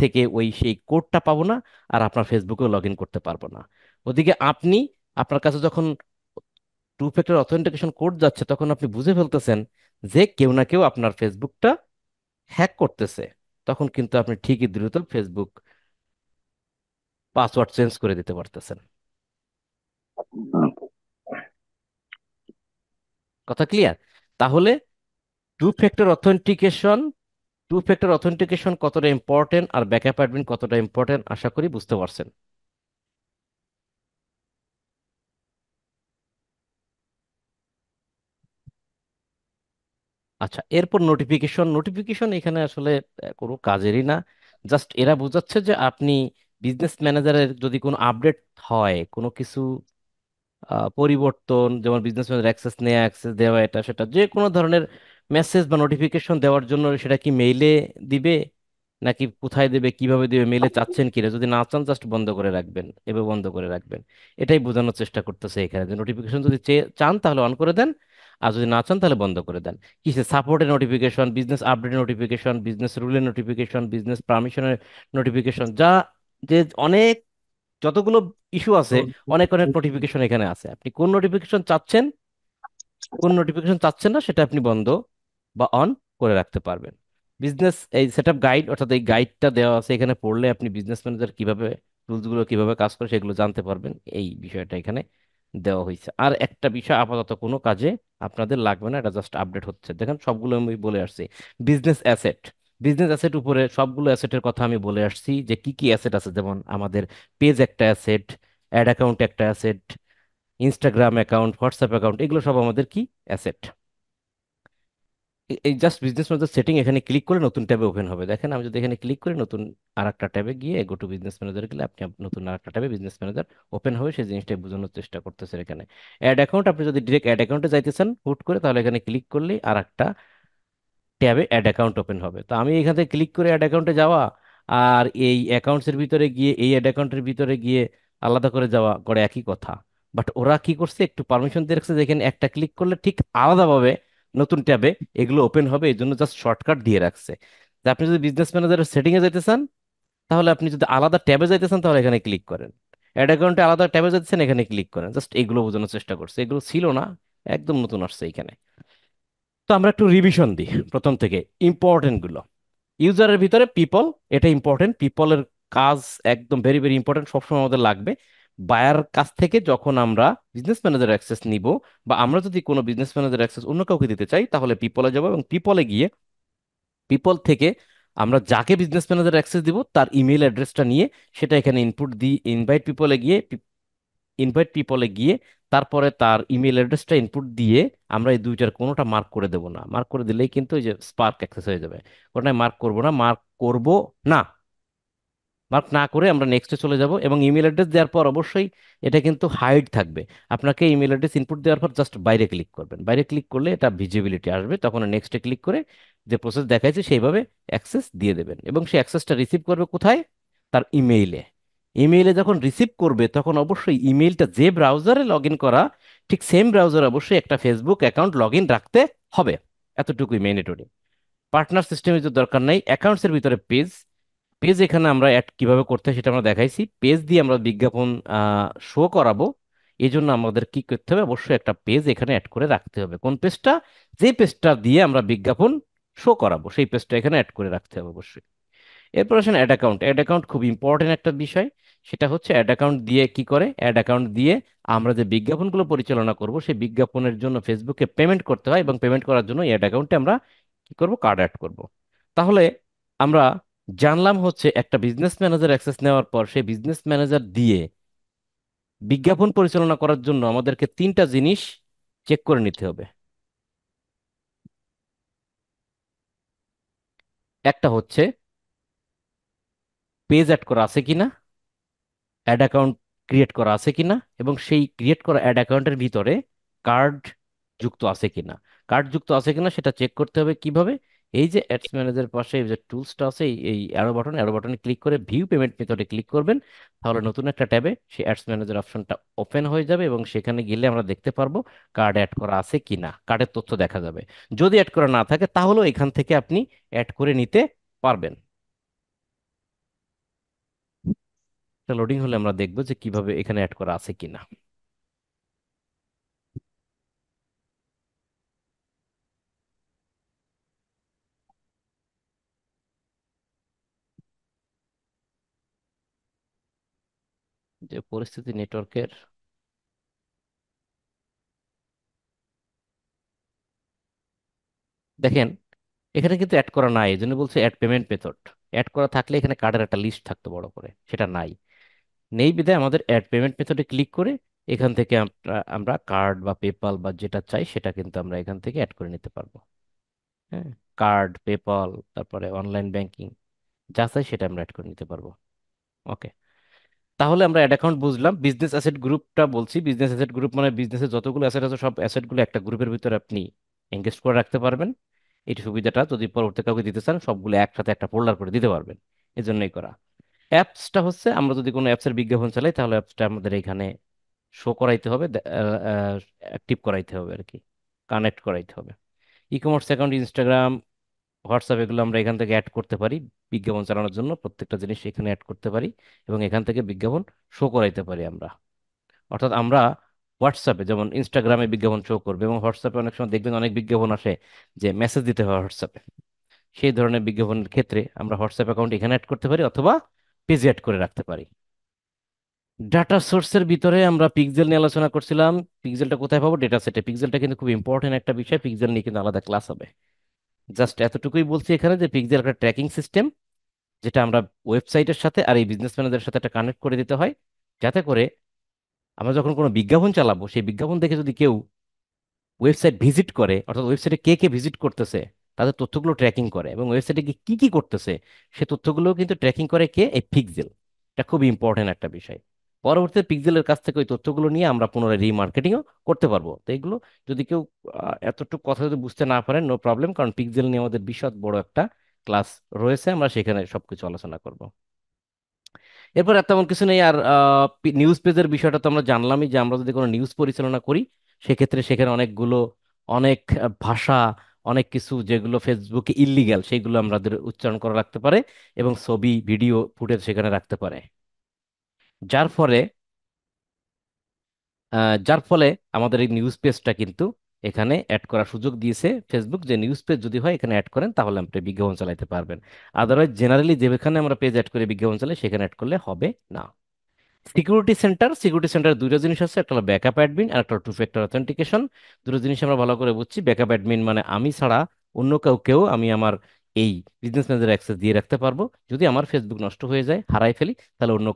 থেকে ওই সেই কোডটা পাবো না আর আপনার ফেসবুকেও লগ ইন করতে পারবো না ওদিকে আপনি আপনার কাছে যখন টু ফ্যাক্টর অথেন্টিকেশন কোড যাচ্ছে তখন আপনি বুঝে ফেলতেছেন যে কেউ না কেউ আপনার ফেসবুকটা হ্যাক করতেছে তখন কিন্তু আপনি ঠিকই দ্রুত ফেসবুক পাসওয়ার্ড চেঞ্জ করে দিতে পারতেছেন কথা ক্লিয়ার তাহলে two factor authentication two factor authentication কতটা ইম্পর্টেন্ট আর ব্যাকআপ অ্যাডমিন কতটা ইম্পর্টেন্ট আশা করি বুঝতে পারছেন আচ্ছা এরপর নোটিফিকেশন নোটিফিকেশন এখানে আসলে কোনো কাজেরই না জাস্ট এরা বোঝাচ্ছে যে আপনি বিজনেস ম্যানেজারের যদি কোনো আপডেট হয় কোনো কিছু পরিবর্তন যেমন বিজনেস ম্যানেজার অ্যাক্সেস নেওয়া অ্যাক্সেস দেওয়া এটা সেটা যে কোনো ধরনের মেসেজ বা নোটিফিকেশন দেওয়ার জন্য সেটা কি মেইলে দিবে নাকি কোথায় দেবে কিভাবে দেবে মেলে চাচ্ছেন কিনা যদি না চান জাস্ট বন্ধ করে রাখবেন এভাবে বন্ধ করে রাখবেন এটাই বোঝানোর চেষ্টা করতেছে এখানে যে নোটিফিকেশন যদি চান তাহলে অন করে দেন আর যদি না চান তাহলে বন্ধ করে দেন কিসে সাপোর্টের notification business update notification business রুলের নোটিফিকেশন বিজনেস পারমিশনের নোটিফিকেশন যা যে অনেক যতগুলো ইস্যু আছে অনেক অনেক নোটিফিকেশন এখানে আছে আপনি কোন নোটিফিকেশন চাচ্ছেন কোন নোটিফিকেশন চাচ্ছেন না সেটা আপনি বন্ধ বা অন করে রাখতে পারবেন বিজনেস এই সেট গাইড অর্থাৎ এই গাইডটা দেওয়া আছে এখানে পড়লে আপনি বিজনেস ম্যানেজার কিভাবে টুলসগুলো কিভাবে কাজ করে সেগুলো জানতে পারবেন এই বিষয়টা এখানে দেওয়া হয়েছে আর একটা বিষয় আপাতত কোনো কাজে আপনাদের লাগবে না এটা জাস্ট আপডেট হচ্ছে দেখেন সবগুলো আমি বলে আসছি বিজনেস অ্যাসেট বিজনেস অ্যাসেট উপরে সবগুলো অ্যাসেটের কথা আমি বলে আসছি যে কি কি অ্যাসেট আছে যেমন আমাদের পেজ একটা অ্যাসেট অ্যাড অ্যাকাউন্ট একটা asset Instagram account WhatsApp account এগুলো সব আমাদের কি অ্যাসেট এই জাস্ট বিজনেস ম্যানেজার সেটিং এখানে ক্লিক করে নতুন ট্যাবে ওপেন হবে দেখেন আমি যদি এখানে ক্লিক করি নতুন আর একটা ট্যাবে গিয়ে গো টু বিজনেস ম্যানেজার গেলে আপনি নতুন আর একটা ট্যাবে বিজনেস ম্যানেজার ওপেন হবে সেই জিনিসটাই বোঝানোর চেষ্টা করতেছেন এখানে অ্যাড অ্যাকাউন্ট আপনি যদি ডিরেক্ট অ্যাড অ্যাকাউন্টে যাইতেছেন হুট করে তাহলে এখানে ক্লিক করলেই আর একটা ট্যাবে অ্যাড অ্যাকাউন্ট ওপেন হবে তো আমি এখান থেকে ক্লিক করে অ্যাড অ্যাকাউন্টে যাওয়া আর এই অ্যাকাউন্টসের ভিতরে গিয়ে এই অ্যাড অ্যাকাউন্টের ভিতরে গিয়ে আলাদা করে যাওয়া করে একই কথা বাট ওরা কি করছে একটু পারমিশন দিয়ে রাখছে এখানে একটা ক্লিক করলে ঠিক আলাদাভাবে নতুন ট্যাবে এগুলো ওপেন হবে এই জন্য জাস্ট শর্টকাট দিয়ে রাখছে আপনি যদি বিজনেস ম্যানেজারের সেটিংয়ে যেতে চান তাহলে আপনি যদি আলাদা ট্যাবে যেতে চান তাহলে এখানে ক্লিক করেন অ্যাড অ্যাকাউন্টে আলাদা ট্যাবে চান এখানে ক্লিক করেন জাস্ট এগুলো বোঝানোর চেষ্টা করছে এগুলো ছিল না একদম নতুন আসছে এখানে তো আমরা একটু রিভিশন দিই প্রথম থেকে ইম্পর্টেন্টগুলো ইউজারের ভিতরে পিপল এটা ইম্পর্টেন্ট পিপলের কাজ একদম ভেরি ভেরি ইম্পর্টেন্ট সবসময় আমাদের লাগবে বায়ার কাছ থেকে যখন আমরা বিজনেস ম্যানেজার অ্যাক্সেস নিব বা আমরা যদি কোনো বিজনেস ম্যানেজার অ্যাক্সেস অন্য কাউকে দিতে চাই তাহলে পিপলে যাব এবং পিপলে গিয়ে পিপল থেকে আমরা যাকে বিজনেস ম্যানেজার অ্যাক্সেস দিব তার ইমেল অ্যাড্রেসটা নিয়ে সেটা এখানে ইনপুট দিই ইনভাইট পিপলে গিয়ে ইনভাইট পিপলে গিয়ে তারপরে তার ইমেল অ্যাড্রেসটা ইনপুট দিয়ে আমরা এই দুইটার কোনোটা মার্ক করে দেব না মার্ক করে দিলেই কিন্তু ওই যে স্পার্ক অ্যাক্সেস হয়ে যাবে কোনটায় মার্ক করব না মার্ক করব না মার্ক না করে আমরা নেক্সটে চলে যাব এবং ইমেল অ্যাড্রেস দেওয়ার পর অবশ্যই এটা কিন্তু হাইড থাকবে আপনাকে ইমেল অ্যাড্রেস ইনপুট দেওয়ার পর জাস্ট বাইরে ক্লিক করবেন বাইরে ক্লিক করলে এটা ভিজিবিলিটি আসবে তখন নেক্সটে ক্লিক করে যে প্রসেস দেখাইছে সেইভাবে অ্যাক্সেস দিয়ে দেবেন এবং সেই অ্যাক্সেসটা রিসিভ করবে কোথায় তার ইমেইলে ইমেইলে যখন রিসিভ করবে তখন অবশ্যই ইমেইলটা যে ব্রাউজারে লগ ইন করা ঠিক সেম ব্রাউজার অবশ্যই একটা ফেসবুক অ্যাকাউন্ট লগ ইন রাখতে হবে এতটুকুই ম্যান্ডেটরি পার্টনার সিস্টেমের যে দরকার নাই অ্যাকাউন্টসের ভিতরে পেজ পেজ এখানে আমরা অ্যাড কিভাবে করতে হয় সেটা আমরা দেখাইছি পেজ দিয়ে আমরা বিজ্ঞাপন শো করাবো এই জন্য আমাদের কি করতে হবে অবশ্যই একটা পেজ এখানে অ্যাড করে রাখতে হবে কোন পেজটা যে পেজটা দিয়ে আমরা বিজ্ঞাপন শো করাবো সেই পেজটা এখানে অ্যাড করে রাখতে হবে অবশ্যই এরপর আসেন অ্যাড অ্যাকাউন্ট অ্যাড অ্যাকাউন্ট খুব ইম্পর্টেন্ট একটা বিষয় সেটা হচ্ছে অ্যাড অ্যাকাউন্ট দিয়ে কি করে অ্যাড অ্যাকাউন্ট দিয়ে আমরা যে বিজ্ঞাপনগুলো পরিচালনা করব সেই বিজ্ঞাপনের জন্য ফেসবুকে পেমেন্ট করতে হয় এবং পেমেন্ট করার জন্য অ্যাড অ্যাকাউন্টে আমরা কি করব কার্ড অ্যাড করব তাহলে আমরা জানলাম হচ্ছে একটা বিজনেস ম্যানেজার অ্যাক্সেস নেওয়ার পর সেই বিজনেস ম্যানেজার দিয়ে বিজ্ঞাপন পরিচালনা করার জন্য আমাদেরকে তিনটা জিনিস চেক করে নিতে হবে একটা হচ্ছে পেজ অ্যাড করা আছে কিনা অ্যাড অ্যাকাউন্ট ক্রিয়েট করা আছে কিনা এবং সেই ক্রিয়েট করা অ্যাড অ্যাকাউন্টের ভিতরে কার্ড যুক্ত আছে কিনা কার্ড যুক্ত আছে কিনা সেটা চেক করতে হবে কিভাবে এই যে অ্যাডস ম্যানেজার পাশে যে টুলসটা আছে এই অ্যারো বাটন অ্যারো বাটনে ক্লিক করে ভিউ পেমেন্ট মেথডে ক্লিক করবেন তাহলে নতুন একটা ট্যাবে সেই অ্যাডস ম্যানেজার অপশনটা ওপেন হয়ে যাবে এবং সেখানে গেলে আমরা দেখতে পারবো কার্ড অ্যাড করা আছে কি না কার্ডের তথ্য দেখা যাবে যদি অ্যাড করা না থাকে তাহলেও এখান থেকে আপনি অ্যাড করে নিতে পারবেন লোডিং হলে আমরা দেখবো যে কিভাবে এখানে অ্যাড করা আছে কিনা যে পরিস্থিতি নেটওয়ার্কের দেখেন এখানে কিন্তু অ্যাড করা নাই এই জন্য বলছে অ্যাড পেমেন্ট মেথড অ্যাড করা থাকলে এখানে কার্ডের একটা লিস্ট থাকতো বড় করে সেটা নাই নেই বিধায় আমাদের অ্যাড পেমেন্ট মেথডে ক্লিক করে এখান থেকে আমরা কার্ড বা পেপাল বা যেটা চাই সেটা কিন্তু আমরা এখান থেকে অ্যাড করে নিতে পারবো হ্যাঁ কার্ড পেপাল তারপরে অনলাইন ব্যাংকিং যা চাই সেটা আমরা অ্যাড করে নিতে পারবো ওকে তাহলে আমরা অ্যাড অ্যাকাউন্ট বুঝলাম বিজনেস অ্যাসেট গ্রুপটা বলছি বিজনেস অ্যাসেট গ্রুপ মানে বিজনেসের যতগুলো অ্যাসেট আছে সব অ্যাসেটগুলো একটা গ্রুপের ভিতরে আপনি এঙ্গেজ করে রাখতে পারবেন এই সুবিধাটা যদি পরবর্তী কাউকে দিতে চান সবগুলো একসাথে একটা ফোল্ডার করে দিতে পারবেন এই জন্যই করা অ্যাপসটা হচ্ছে আমরা যদি কোনো অ্যাপসের বিজ্ঞাপন চালাই তাহলে অ্যাপসটা আমাদের এখানে শো করাইতে হবে অ্যাক্টিভ করাইতে হবে আর কি কানেক্ট করাইতে হবে e commerce account Instagram WhatsApp এগুলো আমরা এখান থেকে অ্যাড করতে পারি বিজ্ঞাপন চালানোর জন্য প্রত্যেকটা জিনিস এখানে অ্যাড করতে পারি এবং এখান থেকে বিজ্ঞাপন শো করাইতে পারি আমরা অর্থাৎ আমরা হোয়াটসঅ্যাপে যেমন ইনস্টাগ্রামে বিজ্ঞাপন শো করবে এবং হোয়াটসঅ্যাপে অনেক সময় দেখবেন অনেক বিজ্ঞাপন আসে যে মেসেজ দিতে হয় হোয়াটসঅ্যাপে সেই ধরনের বিজ্ঞাপনের ক্ষেত্রে আমরা হোয়াটসঅ্যাপ অ্যাকাউন্ট এখানে অ্যাড করতে পারি অথবা পেজে অ্যাড করে রাখতে পারি ডাটা সোর্সের ভিতরে আমরা পিক্সেল নিয়ে আলোচনা করছিলাম পিক্সেলটা কোথায় পাবো ডেটা সেটে পিকজেলটা কিন্তু খুব ইম্পর্টেন্ট একটা বিষয় পিক্সেল নিয়ে কিন্তু আলাদা ক্লাস হবে জাস্ট এতটুকুই বলছি এখানে যে পিক্সেল একটা ট্র্যাকিং সিস্টেম যেটা আমরা ওয়েবসাইটের সাথে আর এই বিজনেস ম্যানেজারের সাথে একটা কানেক্ট করে দিতে হয় যাতে করে আমরা যখন কোনো বিজ্ঞাপন চালাবো সেই বিজ্ঞাপন দেখে যদি কেউ ওয়েবসাইট ভিজিট করে অর্থাৎ ওয়েবসাইটে কে কে ভিজিট করতেছে তাদের তথ্যগুলো ট্র্যাকিং করে এবং ওয়েবসাইটে কি কি করতেছে সে তথ্যগুলোও কিন্তু ট্র্যাকিং করে কে এই পিক্সেল এটা খুব ইম্পর্টেন্ট একটা বিষয় পরবর্তীতে পিক্সেলের কাছ থেকে ওই তথ্যগুলো নিয়ে আমরা পুনরায় রিমার্কেটিংও করতে পারবো তো এগুলো যদি কেউ এতটুকু কথা যদি বুঝতে না পারেন নো প্রবলেম কারণ পিক্সেল নিয়ে আমাদের বিশদ বড় একটা ক্লাস রয়েছে আমরা সেখানে সবকিছু আলোচনা করব এরপর তেমন কিছু নেই আর নিউজ পেজের বিষয়টা তো আমরা জানলামই যে আমরা যদি কোনো নিউজ পরিচালনা করি সেক্ষেত্রে সেখানে অনেকগুলো অনেক ভাষা অনেক কিছু যেগুলো ফেসবুকে ইলিগাল সেগুলো আমাদের উচ্চারণ করা রাখতে পারে এবং ছবি ভিডিও ফুটেজ সেখানে রাখতে পারে যার ফলে যার ফলে আমাদের এই নিউজ পেজটা কিন্তু এখানে অ্যাড করার সুযোগ দিয়েছে ফেসবুক যে নিউজ পেজ যদি হয় এখানে অ্যাড করেন তাহলে আপনি বিজ্ঞাপন চালাইতে পারবেন আদারওয়াইজ জেনারেলি যেখানে আমরা পেজ অ্যাড করে বিজ্ঞাপন চালাই সেখানে অ্যাড করলে হবে না সিকিউরিটি সেন্টার সিকিউরিটি সেন্টার দুটো জিনিস আছে একটা হলো ব্যাকআপ অ্যাডমিন আর একটা টু ফ্যাক্টর অথেন্টিকেশন দুটো জিনিস আমরা ভালো করে বুঝছি ব্যাকআপ অ্যাডমিন মানে আমি ছাড়া অন্য কাউকেও আমি আমার এই বিজনেস ম্যানেজার অ্যাক্সেস দিয়ে রাখতে পারবো যদি আমার ফেসবুক নষ্ট হয়ে যায় হারাই ফেলি তাহলে অন্য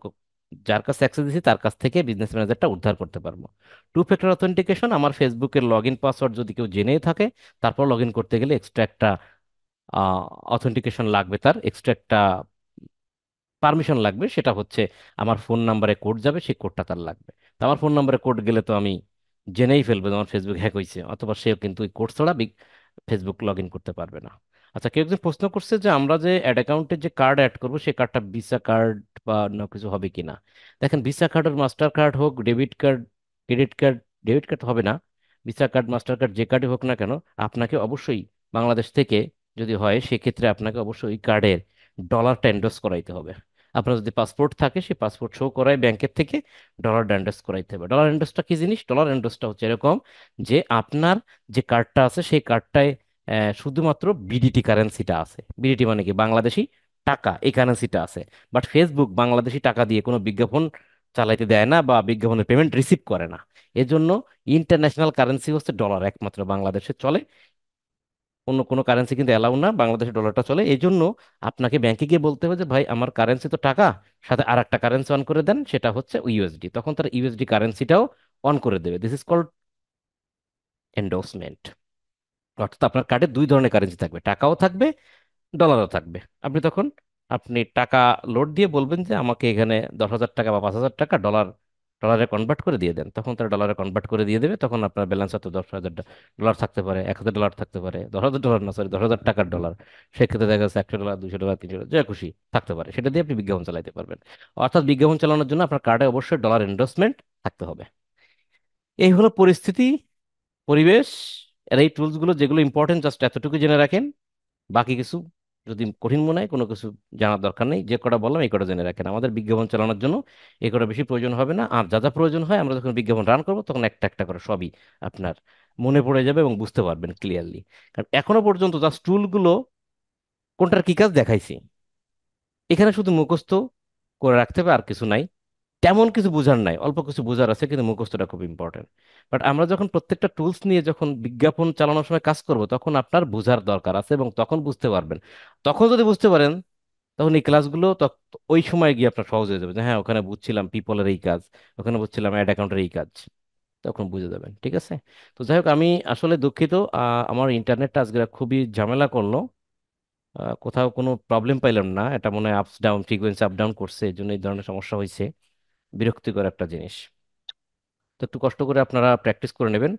যার কাছে অ্যাক্সেস দিচ্ছি তার কাছ থেকে বিজনেস ম্যানেজারটা উদ্ধার করতে পারবো টু ফ্যাক্টর অথেন্টিকেশন আমার ফেসবুকের লগ ইন পাসওয়ার্ড যদি কেউ জেনেই থাকে তারপর লগ ইন করতে গেলে এক্সট্রা একটা অথেন্টিকেশন লাগবে তার এক্সট্রা একটা পারমিশন লাগবে সেটা হচ্ছে আমার ফোন নাম্বারে কোড যাবে সেই কোডটা তার লাগবে তো আমার ফোন নাম্বারে কোড গেলে তো আমি জেনেই ফেলবে আমার ফেসবুক হ্যাক হয়েছে অথবা সেও কিন্তু ওই কোড ছাড়া ফেসবুক লগ ইন করতে পারবে না আচ্ছা কেউ একজন প্রশ্ন করছে যে আমরা যে অ্যাড অ্যাকাউন্টে যে কার্ড অ্যাড করবো সেই কার্ডটা ভিসা কার্ড বা অন্য কিছু হবে কি না দেখেন ভিসা কার্ড আর Mastercard debit card credit card debit card হবে না ভিসা কার্ড মাস্টার কার্ড যে কার্ডই হোক না কেন আপনাকে অবশ্যই বাংলাদেশ থেকে যদি হয় সেক্ষেত্রে আপনাকে অবশ্যই ওই কার্ডের ডলারটা এন্ডোর্স করাইতে হবে আপনার যদি পাসপোর্ট থাকে সেই পাসপোর্ট শো করায় ব্যাংকের থেকে ডলার এন্ডোর্স করাইতে হবে ডলার এন্ডোর্সটা কি জিনিস ডলার এন্ডোর্সটা হচ্ছে এরকম যে আপনার যে কার্ডটা আছে সেই কার্ডটায় শুধুমাত্র বিডিটি কারেন্সিটা আছে বিডিটি মানে কি বাংলাদেশি টাকা এই কারেন্সিটা আছে বাট ফেসবুক বাংলাদেশি টাকা দিয়ে কোনো বিজ্ঞাপন চালাইতে দেয় না বা বিজ্ঞাপনের পেমেন্ট রিসিভ করে না এজন্য ইন্টারন্যাশনাল কারেন্সি হচ্ছে ডলার একমাত্র বাংলাদেশে চলে অন্য কোনো কারেন্সি কিন্তু অ্যালাউ না বাংলাদেশের ডলারটা চলে এই জন্য আপনাকে ব্যাংকে গিয়ে বলতে হবে যে ভাই আমার কারেন্সি তো টাকা সাথে আর একটা কারেন্সি অন করে দেন সেটা হচ্ছে ইউএসডি তখন তারা ইউএসডি কারেন্সিটাও অন করে দেবে দিস ইজ কল্ড এন্ডোসমেন্ট অর্থাৎ আপনার কার্ডে দুই ধরনের কারেন্সি থাকবে টাকাও থাকবে ডলারও থাকবে আপনি তখন আপনি টাকা লোড দিয়ে বলবেন যে আমাকে এখানে দশ হাজার টাকা বা পাঁচ হাজার টাকা ডলার ডলারে কনভার্ট করে দিয়ে দেন তখন তারা ডলারে কনভার্ট করে দিয়ে দেবে তখন আপনার ব্যালেন্স হয়তো দশ হাজার ডলার থাকতে পারে এক হাজার ডলার থাকতে পারে দশ হাজার ডলার না সরি দশ হাজার টাকার ডলার সেক্ষেত্রে দেখা যাচ্ছে একশো ডলার দুশো ডলার তিনশো ডলার যা খুশি থাকতে পারে সেটা দিয়ে আপনি বিজ্ঞাপন চালাইতে পারবেন অর্থাৎ বিজ্ঞাপন চালানোর জন্য আপনার কার্ডে অবশ্যই ডলার এন্ডোর্সমেন্ট থাকতে হবে এই হলো পরিস্থিতি পরিবেশ আর এই টুলসগুলো যেগুলো ইম্পর্টেন্ট জাস্ট এতটুকু জেনে রাখেন বাকি কিছু যদি কঠিন মনে হয় কোনো কিছু জানার দরকার নেই যে কটা বললাম এই কটা জেনে রাখেন আমাদের বিজ্ঞাপন চালানোর জন্য এই কটা বেশি প্রয়োজন হবে না আর যা যা প্রয়োজন হয় আমরা যখন বিজ্ঞাপন রান করবো তখন একটা একটা করে সবই আপনার মনে পড়ে যাবে এবং বুঝতে পারবেন ক্লিয়ারলি কারণ এখনো পর্যন্ত জাস্ট টুলগুলো কোনটার কী কাজ দেখাইছি এখানে শুধু মুখস্থ করে রাখতে হবে আর কিছু নাই তেমন কিছু বোঝার নাই অল্প কিছু বোঝার আছে কিন্তু মুখস্থটা খুব ইম্পর্টেন্ট বাট আমরা যখন প্রত্যেকটা টুলস নিয়ে যখন বিজ্ঞাপন চালানোর সময় কাজ করব তখন আপনার বোঝার দরকার আছে এবং তখন বুঝতে পারবেন তখন যদি বুঝতে পারেন তখন এই ক্লাসগুলো ওই সময় গিয়ে আপনার সহজ হয়ে যাবে যে হ্যাঁ ওখানে বুঝছিলাম পিপলের এই কাজ ওখানে বুঝছিলাম অ্যাড অ্যাকাউন্টের এই কাজ তখন বুঝে যাবেন ঠিক আছে তো যাই হোক আমি আসলে দুঃখিত আমার ইন্টারনেটটা আজকে খুবই ঝামেলা করলো কোথাও কোনো প্রবলেম পাইলাম না এটা মনে হয় আপস ডাউন ফ্রিকোয়েন্সি আপ ডাউন করছে এই জন্য এই ধরনের সমস্যা হয়েছে বিরক্তিকর একটা জিনিস তো একটু কষ্ট করে আপনারা প্র্যাকটিস করে নেবেন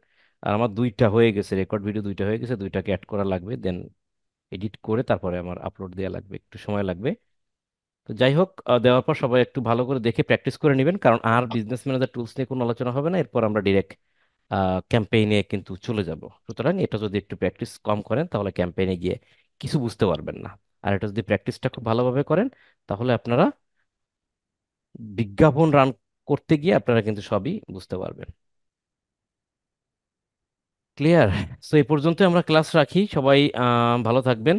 আর আমার দুইটা হয়ে গেছে রেকর্ড ভিডিও দুইটা হয়ে গেছে দুইটাকে অ্যাড করা লাগবে দেন এডিট করে তারপরে আমার আপলোড দেওয়া লাগবে একটু সময় লাগবে তো যাই হোক দেওয়ার পর সবাই একটু ভালো করে দেখে প্র্যাকটিস করে নেবেন কারণ আর বিজনেস ম্যানেজার টুলস নিয়ে কোনো আলোচনা হবে না এরপর আমরা ডিরেক্ট ক্যাম্পেইনে কিন্তু চলে যাব সুতরাং এটা যদি একটু প্র্যাকটিস কম করেন তাহলে ক্যাম্পেইনে গিয়ে কিছু বুঝতে পারবেন না আর এটা যদি প্র্যাকটিসটা খুব ভালোভাবে করেন তাহলে আপনারা বিজ্ঞাপন রান করতে গিয়ে আপনারা কিন্তু সবই বুঝতে পারবেন ক্লিয়ার সো এই পর্যন্ত আমরা ক্লাস রাখি সবাই ভালো থাকবেন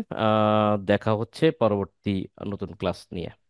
দেখা হচ্ছে পরবর্তী নতুন ক্লাস নিয়ে